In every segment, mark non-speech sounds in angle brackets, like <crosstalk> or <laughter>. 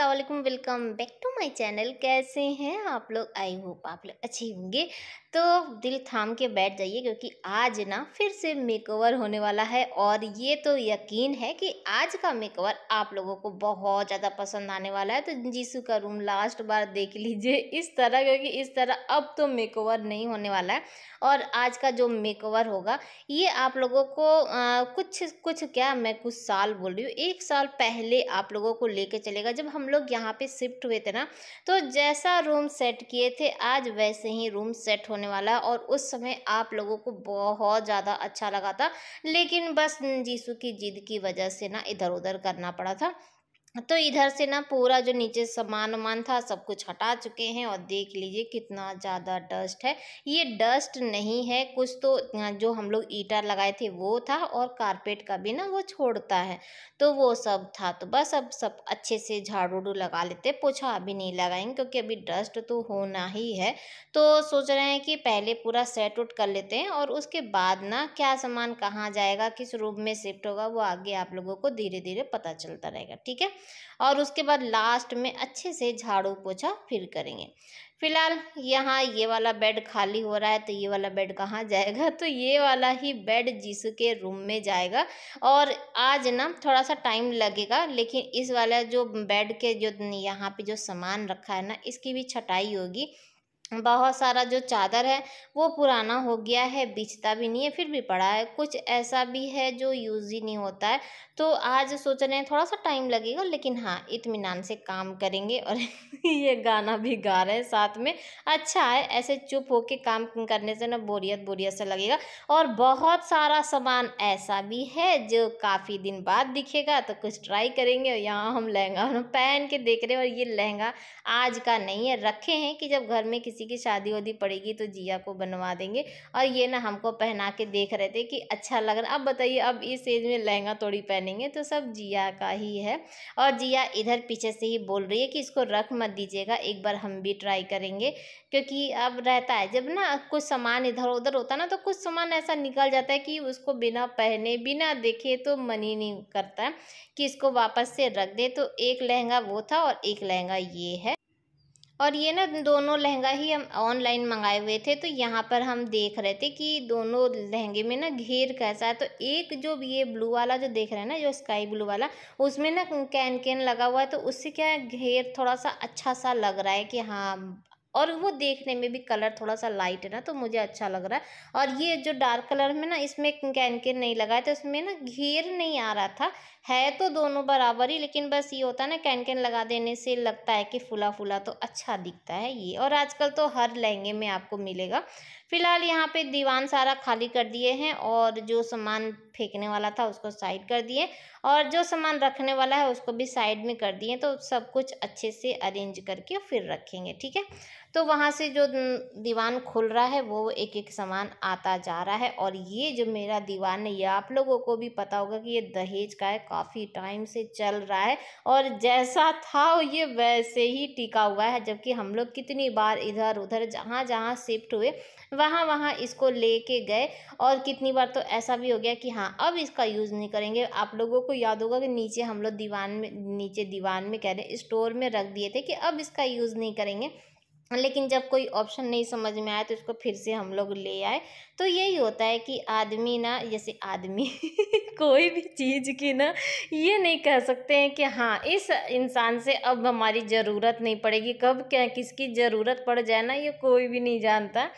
Aslam welcome back to my channel कैसे हैं आप लोग आई होप आप लोग अच्छे होंगे तो दिल थाम के बैठ जाइए क्योंकि आज ना फिर से मेकओवर होने वाला है और ये तो यकीन है कि आज का मेकओवर आप लोगों को बहुत ज़्यादा पसंद आने वाला है तो जीसू का रूम लास्ट बार देख लीजिए इस तरह क्योंकि इस तरह अब तो मेकओवर नहीं होने वाला है और आज का जो मेकओवर होगा ये आप लोगों को आ, कुछ कुछ क्या मैं कुछ साल बोल रही हूँ एक साल पहले आप लोगों को लेके चलेगा जब हम हम लोग यहाँ पे शिफ्ट हुए थे ना तो जैसा रूम सेट किए थे आज वैसे ही रूम सेट होने वाला है और उस समय आप लोगों को बहुत ज़्यादा अच्छा लगा था लेकिन बस जीसू की जिद की वजह से ना इधर उधर करना पड़ा था तो इधर से ना पूरा जो नीचे सामान वामान था सब कुछ हटा चुके हैं और देख लीजिए कितना ज़्यादा डस्ट है ये डस्ट नहीं है कुछ तो जो हम लोग ईटा लगाए थे वो था और कारपेट का भी ना वो छोड़ता है तो वो सब था तो बस अब सब अच्छे से झाड़ू उड़ू लगा लेते पोछा अभी नहीं लगाएंगे क्योंकि अभी डस्ट तो होना ही है तो सोच रहे हैं कि पहले पूरा सेट उट कर लेते हैं और उसके बाद ना क्या सामान कहाँ जाएगा किस रूम में शिफ्ट होगा वो आगे आप लोगों को धीरे धीरे पता चलता रहेगा ठीक है और उसके बाद लास्ट में अच्छे से झाड़ू पोछा फिर करेंगे फिलहाल यहाँ ये वाला बेड खाली हो रहा है तो ये वाला बेड कहाँ जाएगा <laughs> तो ये वाला ही बेड जिसके के रूम में जाएगा और आज ना थोड़ा सा टाइम लगेगा लेकिन इस वाला जो बेड के जो यहाँ पे जो सामान रखा है ना इसकी भी छटाई होगी बहुत सारा जो चादर है वो पुराना हो गया है बिछता भी नहीं है फिर भी पड़ा है कुछ ऐसा भी है जो यूज़ ही नहीं होता है तो आज सोच रहे हैं थोड़ा सा टाइम लगेगा लेकिन हाँ इतमान से काम करेंगे और <laughs> ये गाना भी गा रहे हैं साथ में अच्छा है ऐसे चुप होके काम करने से ना बोरियत बोरियत से लगेगा और बहुत सारा सामान ऐसा भी है जो काफ़ी दिन बाद दिखेगा तो कुछ ट्राई करेंगे और यहाँ हम लहंगा पहन के देख रहे हैं और ये लहंगा आज का नहीं है रखे हैं कि जब घर में किसी किसी की शादी वादी पड़ेगी तो जिया को बनवा देंगे और ये ना हमको पहना के देख रहे थे कि अच्छा लग रहा अब बताइए अब इस एज में लहंगा थोड़ी पहनेंगे तो सब जिया का ही है और जिया इधर पीछे से ही बोल रही है कि इसको रख मत दीजिएगा एक बार हम भी ट्राई करेंगे क्योंकि अब रहता है जब ना कुछ सामान इधर उधर होता ना तो कुछ सामान ऐसा निकल जाता है कि उसको बिना पहने बिना देखे तो मन ही नहीं करता कि इसको वापस से रख दे तो एक लहंगा वो था और एक लहंगा ये है और ये ना दोनों लहंगा ही हम ऑनलाइन मंगाए हुए थे तो यहाँ पर हम देख रहे थे कि दोनों लहंगे में ना घेर कैसा है तो एक जो ये ब्लू वाला जो देख रहे हैं ना जो स्काई ब्लू वाला उसमें ना कैन कैन लगा हुआ है तो उससे क्या है घेर थोड़ा सा अच्छा सा लग रहा है कि हाँ और वो देखने में भी कलर थोड़ा सा लाइट है ना तो मुझे अच्छा लग रहा है और ये जो डार्क कलर में ना इसमें कैनकिन नहीं लगाए तो इसमें ना घेर नहीं आ रहा था है तो दोनों बराबर ही लेकिन बस ये होता है ना कैनकिन लगा देने से लगता है कि फुला फुला तो अच्छा दिखता है ये और आजकल तो हर लहंगे में आपको मिलेगा फिलहाल यहाँ पे दीवान सारा खाली कर दिए हैं और जो सामान फेंकने वाला था उसको साइड कर दिए और जो सामान रखने वाला है उसको भी साइड में कर दिए तो सब कुछ अच्छे से अरेंज करके फिर रखेंगे ठीक है तो वहाँ से जो दीवान खुल रहा है वो एक एक सामान आता जा रहा है और ये जो मेरा दीवान है ये आप लोगों को भी पता होगा कि ये दहेज का है काफ़ी टाइम से चल रहा है और जैसा था ये वैसे ही टिका हुआ है जबकि हम लोग कितनी बार इधर उधर जहाँ जहाँ शिफ्ट हुए वहाँ वहाँ इसको लेके गए और कितनी बार तो ऐसा भी हो गया कि हाँ अब इसका यूज़ नहीं करेंगे आप लोगों को याद होगा कि नीचे हम लोग दीवान में नीचे दीवान में कह रहे स्टोर में रख दिए थे कि अब इसका यूज़ नहीं करेंगे लेकिन जब कोई ऑप्शन नहीं समझ में आए तो उसको फिर से हम लोग ले आए तो यही होता है कि आदमी ना जैसे आदमी <laughs> कोई भी चीज़ की ना ये नहीं कह सकते हैं कि हाँ इस इंसान से अब हमारी ज़रूरत नहीं पड़ेगी कब क्या किसकी ज़रूरत पड़ जाए ना ये कोई भी नहीं जानता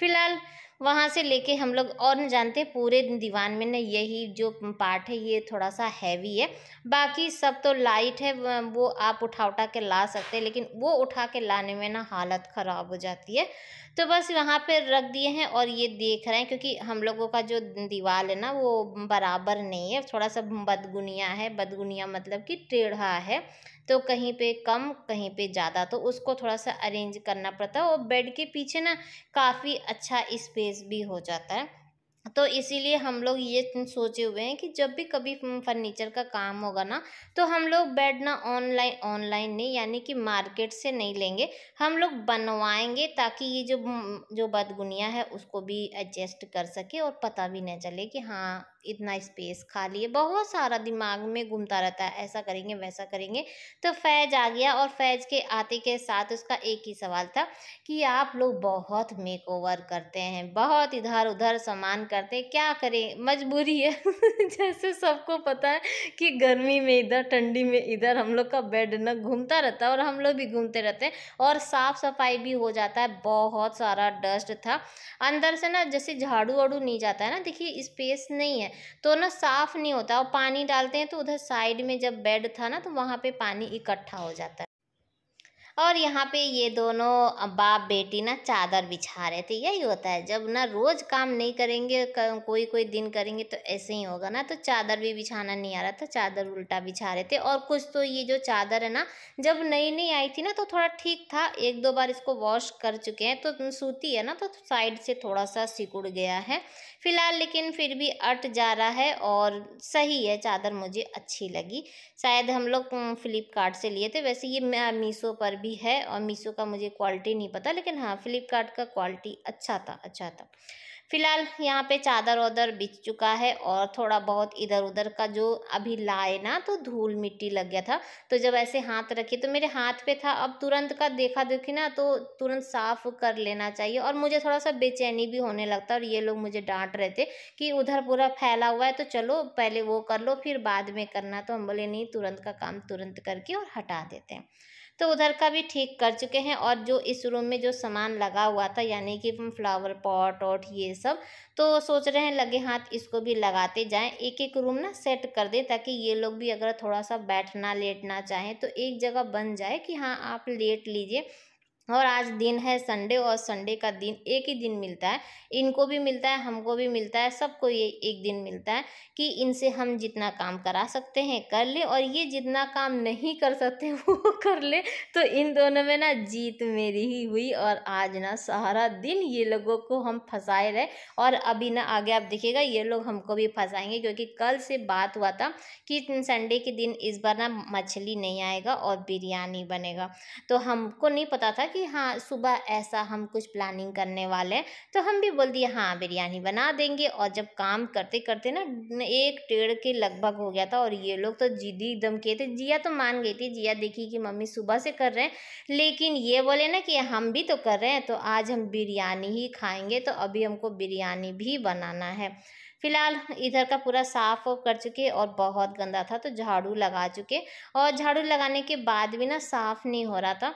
फिलहाल वहाँ से लेके हम लोग और न जानते पूरे दीवान में न यही जो पार्ट है ये थोड़ा सा हैवी है बाकी सब तो लाइट है वो आप उठा उठा के ला सकते हैं लेकिन वो उठा के लाने में ना हालत ख़राब हो जाती है तो बस यहाँ पे रख दिए हैं और ये देख रहे हैं क्योंकि हम लोगों का जो दीवार है ना वो बराबर नहीं है थोड़ा सा बदगुनिया है बदगुनिया मतलब कि टेढ़ा है तो कहीं पे कम कहीं पे ज़्यादा तो उसको थोड़ा सा अरेंज करना पड़ता है और बेड के पीछे ना काफ़ी अच्छा स्पेस भी हो जाता है तो इसीलिए हम लोग ये सोचे हुए हैं कि जब भी कभी फर्नीचर का काम होगा ना तो हम लोग बेड ना ऑनलाइन ऑनलाइन नहीं यानी कि मार्केट से नहीं लेंगे हम लोग बनवाएंगे ताकि ये जो जो बदगुनिया है उसको भी एडजस्ट कर सके और पता भी ना चले कि हाँ इतना स्पेस खाली है बहुत सारा दिमाग में घूमता रहता है ऐसा करेंगे वैसा करेंगे तो फैज आ गया और फैज के आते के साथ उसका एक ही सवाल था कि आप लोग बहुत मेक ओवर करते हैं बहुत इधर उधर सामान करते हैं क्या करें मजबूरी है <laughs> जैसे सबको पता है कि गर्मी में इधर ठंडी में इधर हम लोग का बेड न घूमता रहता है और हम लोग भी घूमते रहते हैं और साफ़ सफाई भी हो जाता है बहुत सारा डस्ट था अंदर से ना जैसे झाड़ू वाड़ू नहीं जाता है ना देखिए स्पेस नहीं है तो ना साफ़ नहीं होता और पानी डालते हैं तो उधर साइड में जब बेड था ना तो वहाँ पे पानी इकट्ठा हो जाता है और यहाँ पे ये दोनों बाप बेटी ना चादर बिछा रहे थे यही होता है जब ना रोज़ काम नहीं करेंगे कोई कोई दिन करेंगे तो ऐसे ही होगा ना तो चादर भी बिछाना नहीं आ रहा था चादर उल्टा बिछा रहे थे और कुछ तो ये जो चादर है ना जब नई नई आई थी ना तो थोड़ा ठीक था एक दो बार इसको वॉश कर चुके हैं तो सूती है ना तो साइड से थोड़ा सा सिकुड़ गया है फ़िलहाल लेकिन फिर भी अट जा रहा है और सही है चादर मुझे अच्छी लगी शायद हम लोग फ्लिपकार्ट से लिए थे वैसे ये मीशो पर भी है और मीशो का मुझे क्वालिटी नहीं पता लेकिन हाँ फ्लिपकार्ट का क्वालिटी अच्छा था अच्छा था फिलहाल यहाँ पे चादर उदर बिछ चुका है और थोड़ा बहुत इधर उधर का जो अभी लाए ना तो धूल मिट्टी लग गया था तो जब ऐसे हाथ रखे तो मेरे हाथ पे था अब तुरंत का देखा देखी ना तो तुरंत साफ कर लेना चाहिए और मुझे थोड़ा सा बेचैनी भी होने लगता और ये लोग मुझे डांट रहे थे कि उधर पूरा फैला हुआ है तो चलो पहले वो कर लो फिर बाद में करना तो हम बोले नहीं तुरंत का काम तुरंत करके और हटा देते हैं तो उधर का भी ठीक कर चुके हैं और जो इस रूम में जो सामान लगा हुआ था यानी कि फ्लावर पॉट और ये सब तो सोच रहे हैं लगे हाथ इसको भी लगाते जाएं एक एक रूम ना सेट कर दें ताकि ये लोग भी अगर थोड़ा सा बैठना लेटना चाहें तो एक जगह बन जाए कि हाँ आप लेट लीजिए और आज दिन है संडे और संडे का दिन एक ही दिन मिलता है इनको भी मिलता है हमको भी मिलता है सबको ये एक दिन मिलता है कि इनसे हम जितना काम करा सकते हैं कर ले और ये जितना काम नहीं कर सकते <laughs> वो कर ले तो इन दोनों में ना जीत मेरी ही हुई और आज ना सारा दिन ये लोगों को हम फंसाए रहे और अभी ना आगे आप देखिएगा ये लोग हमको भी फंसाएंगे क्योंकि कल से बात हुआ था कि संडे के दिन इस बार ना मछली नहीं आएगा और बिरयानी बनेगा तो हमको नहीं पता था कि हाँ सुबह ऐसा हम कुछ प्लानिंग करने वाले हैं तो हम भी बोल दिए हाँ बिरयानी बना देंगे और जब काम करते करते ना एक डेढ़ के लगभग हो गया था और ये लोग तो जिदी एकदम किए थे जिया तो मान गई थी जिया देखी कि मम्मी सुबह से कर रहे हैं लेकिन ये बोले ना कि हम भी तो कर रहे हैं तो आज हम बिरयानी ही खाएंगे तो अभी हमको बिरयानी भी बनाना है फिलहाल इधर का पूरा साफ ऑफ कर चुके और बहुत गंदा था तो झाड़ू लगा चुके और झाड़ू लगाने के बाद भी ना साफ़ नहीं हो रहा था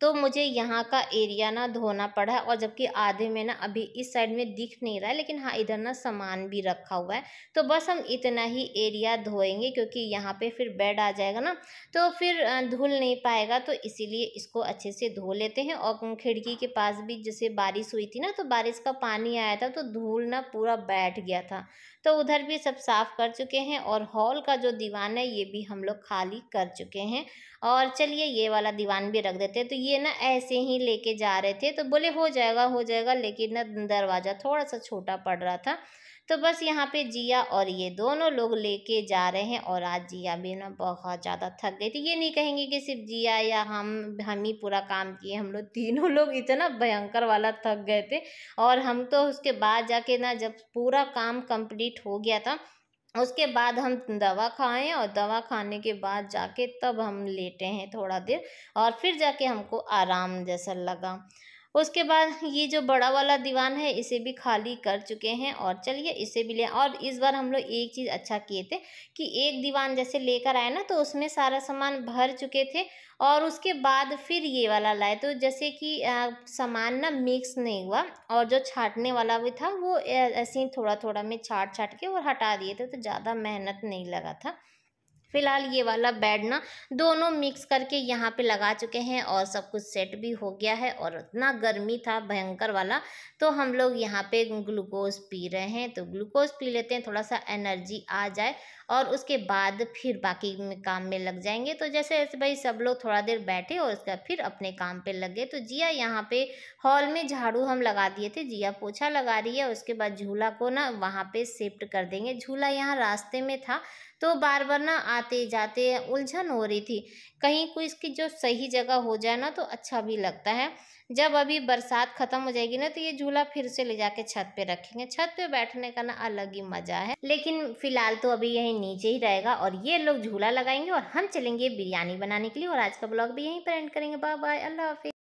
तो मुझे यहाँ का एरिया ना धोना पड़ा है और जबकि आधे में ना अभी इस साइड में दिख नहीं रहा है लेकिन हाँ इधर ना सामान भी रखा हुआ है तो बस हम इतना ही एरिया धोएंगे क्योंकि यहाँ पे फिर बेड आ जाएगा ना तो फिर धुल नहीं पाएगा तो इसीलिए इसको अच्छे से धो लेते हैं और खिड़की के पास भी जैसे बारिश हुई थी ना तो बारिश का पानी आया था तो धूल ना पूरा बैठ गया था तो उधर भी सब साफ़ कर चुके हैं और हॉल का जो दीवान है ये भी हम लोग खाली कर चुके हैं और चलिए ये वाला दीवान भी रख देते तो ये ना ऐसे ही लेके जा रहे थे तो बोले हो जाएगा हो जाएगा लेकिन ना दरवाज़ा थोड़ा सा छोटा पड़ रहा था तो बस यहाँ पे जिया और ये दोनों लोग लेके जा रहे हैं और आज जिया भी ना बहुत ज़्यादा थक गई थी ये नहीं कहेंगे कि सिर्फ जिया या हम हम ही पूरा काम किए हम लोग तीनों लोग इतना भयंकर वाला थक गए थे और हम तो उसके बाद जाके ना जब पूरा काम कंप्लीट हो गया था उसके बाद हम दवा खाएं और दवा खाने के बाद जाके तब हम लेटे हैं थोड़ा देर और फिर जाके हमको आराम जैसा लगा उसके बाद ये जो बड़ा वाला दीवान है इसे भी खाली कर चुके हैं और चलिए इसे भी ले और इस बार हम लोग एक चीज़ अच्छा किए थे कि एक दीवान जैसे लेकर आए ना तो उसमें सारा सामान भर चुके थे और उसके बाद फिर ये वाला लाए तो जैसे कि सामान ना मिक्स नहीं हुआ और जो छाटने वाला भी था वो ऐसे ही थोड़ा थोड़ा में छाट छाट के और हटा दिए थे तो ज़्यादा मेहनत नहीं लगा था फिलहाल ये वाला बेड ना दोनों मिक्स करके यहाँ पे लगा चुके हैं और सब कुछ सेट भी हो गया है और इतना गर्मी था भयंकर वाला तो हम लोग यहाँ पे ग्लूकोज पी रहे हैं तो ग्लूकोज पी लेते हैं थोड़ा सा एनर्जी आ जाए और उसके बाद फिर बाकी में काम में लग जाएंगे तो जैसे ऐसे भाई सब लोग थोड़ा देर बैठे और उसका फिर अपने काम पर लग गए तो जिया यहाँ पे हॉल में झाड़ू हम लगा दिए थे जिया पोछा लगा रही है उसके बाद झूला को ना वहाँ पर शिफ्ट कर देंगे झूला यहाँ रास्ते में था तो बार बार ना आते जाते उलझन हो रही थी कहीं कोई इसकी जो सही जगह हो जाए ना तो अच्छा भी लगता है जब अभी बरसात ख़त्म हो जाएगी ना तो ये झूला फिर से ले जाके छत पे रखेंगे छत पे बैठने का ना अलग ही मज़ा है लेकिन फिलहाल तो अभी यही नीचे ही रहेगा और ये लोग झूला लगाएंगे और हम चलेंगे बिरयानी बनाने के लिए और आज का ब्लॉग भी यहीं पर एंड करेंगे बाय बाय अल्लाह हाफि